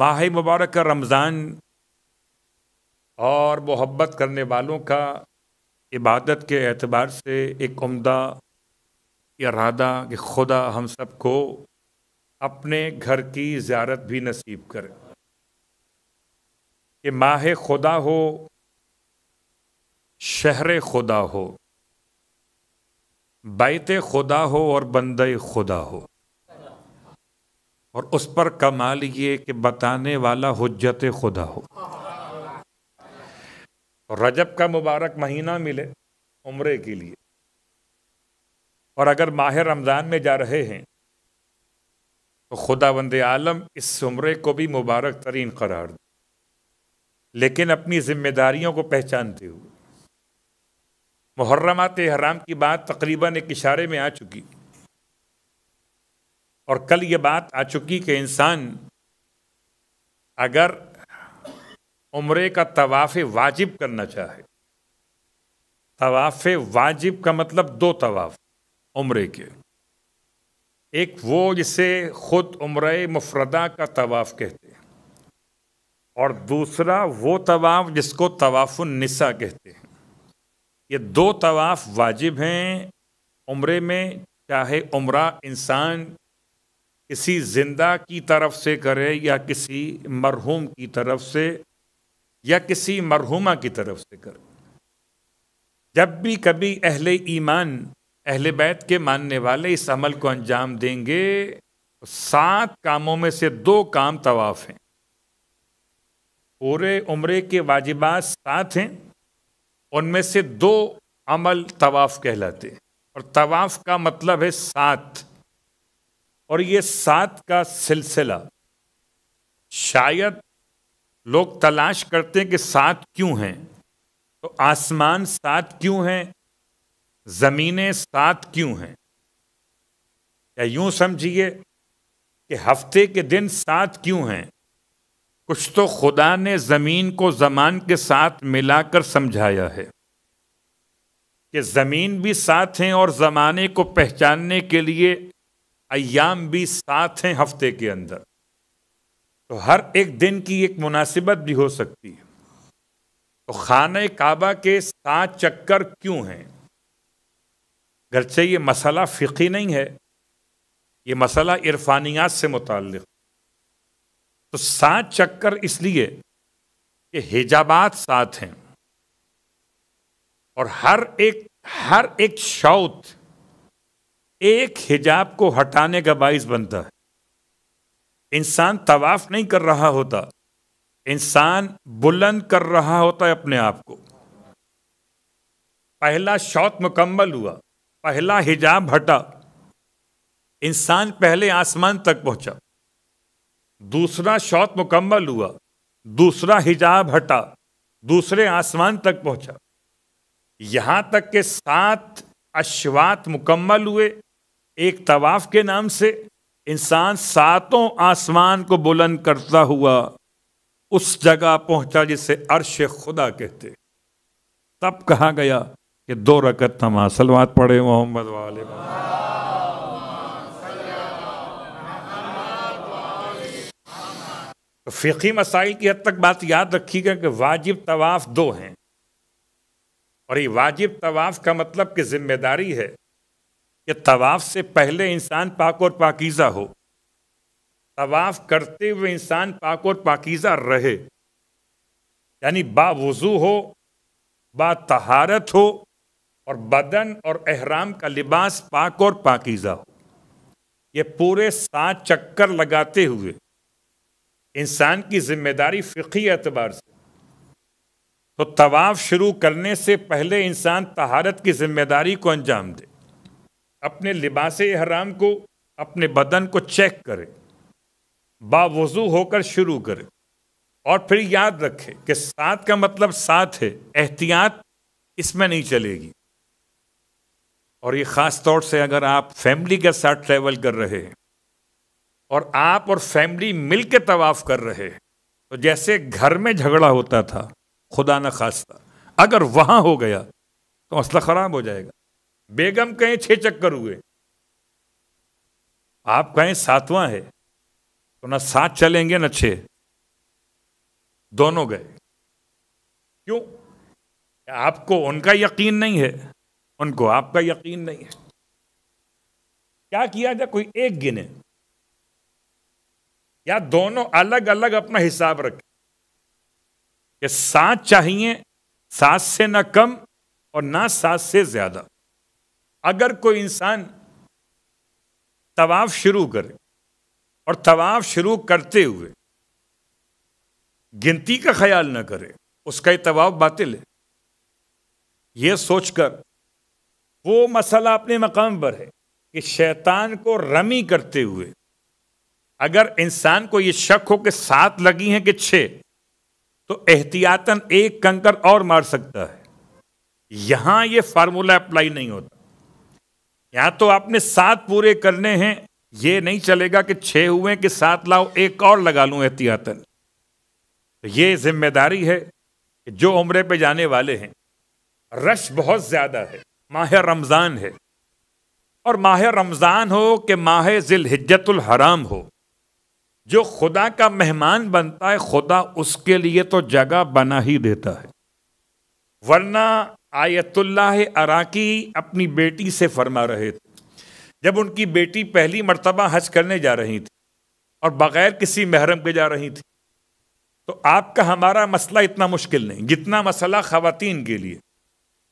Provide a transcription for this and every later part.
माह मुबारक का रमज़ान और मोहब्बत करने वालों का इबादत के एतबार से एक उम्दा इरादा कि खुदा हम सब को अपने घर की ज्यारत भी नसीब करे कि माह खुदा हो शहर खुदा हो बैत खुदा हो और बंद खुदा हो और उस पर कमाल ये कि बताने वाला हजत खुदा हो और रजब का मुबारक महीना मिले उम्र के लिए और अगर माह रमज़ान में जा रहे हैं तो खुदा वंद आलम इस उम्र को भी मुबारक तरीन करार दें लेकिन अपनी जिम्मेदारियों को पहचानते हुए मुहर्रमात हराम की बात तकरीबन एक इशारे में आ चुकी और कल ये बात आ चुकी कि इंसान अगर उम्र का तवाफ़ वाजिब करना चाहे तवाफ़ वाजिब का मतलब दो तवाफ़ उम्र के एक वो जिसे ख़ुद उम्र मुफरदा का तवाफ़ कहते हैं और दूसरा वो तवाफ़ जिसको तवाफ़ निसा कहते हैं ये दो तवाफ़ वाजिब हैं उम्र में चाहे उम्र इंसान किसी जिंदा की तरफ से करे या किसी मरहूम की तरफ से या किसी मरहुमा की तरफ से करे जब भी कभी अहले ईमान अहले बैत के मानने वाले इस अमल को अंजाम देंगे तो सात कामों में से दो काम तवाफ़ हैं पूरे उम्र के वाजिबात सात हैं उनमें से दो अमल तवाफ़ कहलाते हैं और तवाफ़ का मतलब है सात और ये सात का सिलसिला शायद लोग तलाश करते हैं कि सात क्यों हैं तो आसमान सात क्यों हैं ज़मीनें सात क्यों हैं या यूं समझिए कि हफ्ते के दिन सात क्यों हैं कुछ तो खुदा ने ज़मीन को ज़मान के साथ मिलाकर समझाया है कि ज़मीन भी साथ हैं और ज़माने को पहचानने के लिए अयाम भी सात हैं हफ्ते के अंदर तो हर एक दिन की एक मुनासिबत भी हो सकती है तो खान काबा के सात चक्कर क्यों हैं घर से ये मसला फ़िकी नहीं है ये मसला इरफानियात से मुतल तो सात चक्कर इसलिए कि हिजाबात सात हैं और हर एक हर एक शौत एक हिजाब को हटाने का बायस बनता है इंसान तवाफ नहीं कर रहा होता इंसान बुलंद कर रहा होता है अपने आप को पहला शौक मुकम्मल हुआ पहला हिजाब हटा इंसान पहले आसमान तक पहुंचा दूसरा शौक मुकम्मल हुआ दूसरा हिजाब हटा दूसरे आसमान तक पहुंचा यहाँ तक के सात अश्वात मुकम्मल हुए एक तवाफ के नाम से इंसान सातों आसमान को बुलंद करता हुआ उस जगह पहुंचा जिसे अर्श खुदा कहते तब कहा गया कि दो रकत हम असलवाद पढ़े मोहम्मद वाले तो फ़िकी मसाइल की हद तक बात याद गई कि वाजिब तवाफ़ दो हैं और ये वाजिब तवाफ़ का मतलब कि जिम्मेदारी है कि तवाफ से पहले इंसान पाक और पाकिज़ा हो तवाफ करते हुए इंसान पाक और पाकिज़ा रहे यानी बावज़ू हो बा तहारत हो और बदन और अहराम का लिबास पाक और पाकिज़ा हो ये पूरे सात चक्कर लगाते हुए इंसान की जिम्मेदारी फ़िकी एतबार से तो तवाफ़ शुरू करने से पहले इंसान तहारत की जिम्मेदारी को अंजाम दे अपने लिबास हराम को अपने बदन को चेक करे बावजू होकर शुरू करे और फिर याद रखे कि साथ का मतलब साथ है एहतियात इसमें नहीं चलेगी और ये ख़ास तौर से अगर आप फैमिली के साथ ट्रैवल कर रहे हैं और आप और फैमिली मिल के तवाफ़ कर रहे हैं तो जैसे घर में झगड़ा होता था खुदा न खास्ता अगर वहाँ हो गया तो मसला ख़राब हो जाएगा बेगम कहें छह चक्कर हुए आप कहें सातवां है तो ना सात चलेंगे ना छे दोनों गए क्यों आपको उनका यकीन नहीं है उनको आपका यकीन नहीं है क्या किया जाए कोई एक गिने या दोनों अलग अलग अपना हिसाब रखें कि सात चाहिए सात से ना कम और ना सात से ज्यादा अगर कोई इंसान तवाफ शुरू करे और तवाफ शुरू करते हुए गिनती का ख्याल ना करे उसका ही तवाफ बातिल है यह सोचकर वो मसला अपने मकाम पर है कि शैतान को रमी करते हुए अगर इंसान को यह शक हो कि सात लगी हैं कि छः तो एहतियातन एक कंकर और मार सकता है यहां यह फार्मूला अप्लाई नहीं होता या तो आपने सात पूरे करने हैं ये नहीं चलेगा कि छह हुए कि सात लाओ एक और लगा लूं एहतियातन तो ये जिम्मेदारी है कि जो उम्र पे जाने वाले हैं रश बहुत ज़्यादा है माह रमज़ान है और माह रमज़ान हो कि माह हिज्जतुल हराम हो जो खुदा का मेहमान बनता है खुदा उसके लिए तो जगह बना ही देता है वरना आयतुल्लाह अराकी अपनी बेटी से फरमा रहे थे जब उनकी बेटी पहली मरतबा हज करने जा रही थी और बग़ैर किसी महरम के जा रही थी तो आपका हमारा मसला इतना मुश्किल नहीं जितना मसला खातन के लिए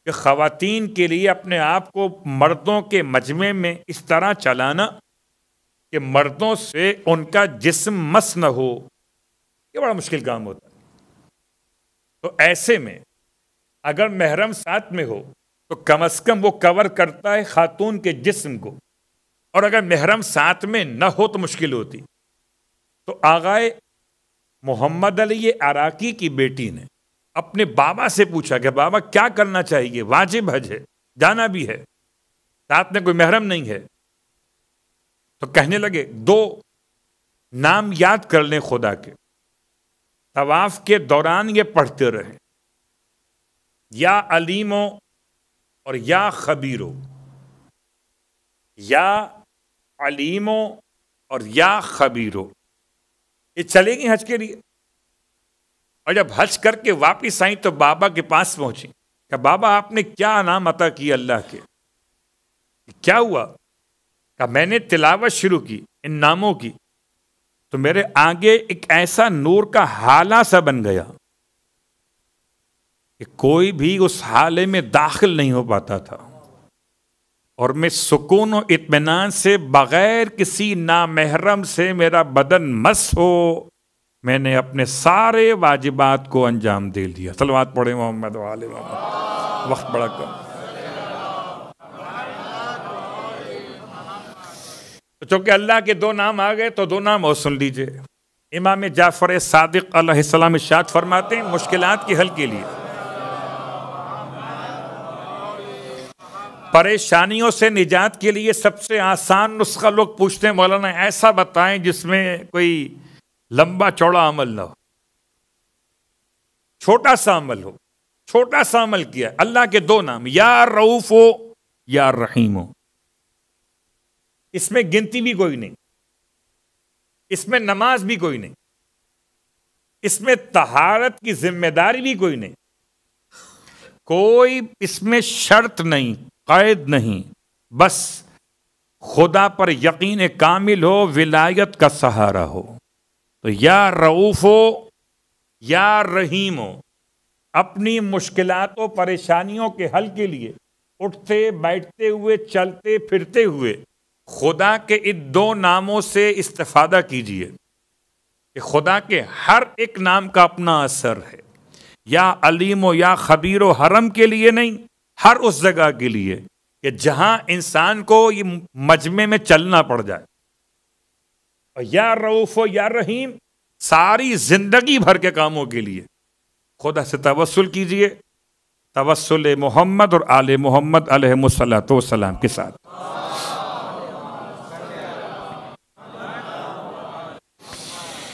कि खातन के लिए अपने आप को मर्दों के मजमे में इस तरह चलाना कि मर्दों से उनका जिस्म मस न हो ये बड़ा मुश्किल काम होता है तो ऐसे में अगर महरम साथ में हो तो कम अज कम वो कवर करता है खातून के जिस्म को और अगर महरम साथ में न हो तो मुश्किल होती तो आगाए मोहम्मद अली अराकी की बेटी ने अपने बाबा से पूछा कि बाबा क्या करना चाहिए वाजिब हज है जाना भी है साथ में कोई महरम नहीं है तो कहने लगे दो नाम याद कर लें खुदा के तवाफ के दौरान ये पढ़ते रहे या अलीमो और या खबीरो या अलीमो और या खबीरो ये चलेगी हज के लिए और जब हज करके वापस आई तो बाबा के पास पहुंची क्या बाबा आपने क्या नाम अता किया अल्लाह के क्या हुआ क्या मैंने तिलावत शुरू की इन नामों की तो मेरे आगे एक ऐसा नूर का हाला सा बन गया कि कोई भी उस हाले में दाखिल नहीं हो पाता था और मैं सुकून और इतमान से बग़ैर किसी नामहरम से मेरा बदन मस हो मैंने अपने सारे वाजिबात को अंजाम दे दिया सलवात पढ़े मोहम्मद वाले मोहम्मद वक्त बड़ा कम तो चूंकि अल्लाह के दो नाम आ गए तो दो नाम और सुन लीजिए इमाम जाफ़र सादिक अलैहिस्सलाम इशाद फरमाते हैं मुश्किलात के हल के लिए परेशानियों से निजात के लिए सबसे आसान नुस्खा लोग पूछते हैं मौलाना ऐसा बताएं जिसमें कोई लंबा चौड़ा अमल ना हो छोटा सा अमल हो छोटा सा अमल किया अल्लाह के दो नाम या रऊफ हो या रहीम हो इसमें गिनती भी कोई नहीं इसमें नमाज भी कोई नहीं इसमें तहारत की जिम्मेदारी भी कोई नहीं कोई इसमें शर्त नहीं कैद नहीं बस खुदा पर यकीन कामिल हो विलायत का सहारा हो तो या रऊफ़ हो या रहीम हो अपनी मुश्किलों और परेशानियों के हल के लिए उठते बैठते हुए चलते फिरते हुए खुदा के इन दो नामों से इस्तफादा कीजिए कि खुदा के हर एक नाम का अपना असर है या अलीम या खबीर हरम के लिए नहीं हर उस जगह के लिए कि जहां इंसान को ये मजमे में चलना पड़ जाए और या रऊफ या रहीम सारी जिंदगी भर के कामों के लिए खुदा से तवसल कीजिए तवसल मोहम्मद और आल मोहम्मद वसलाम के साथ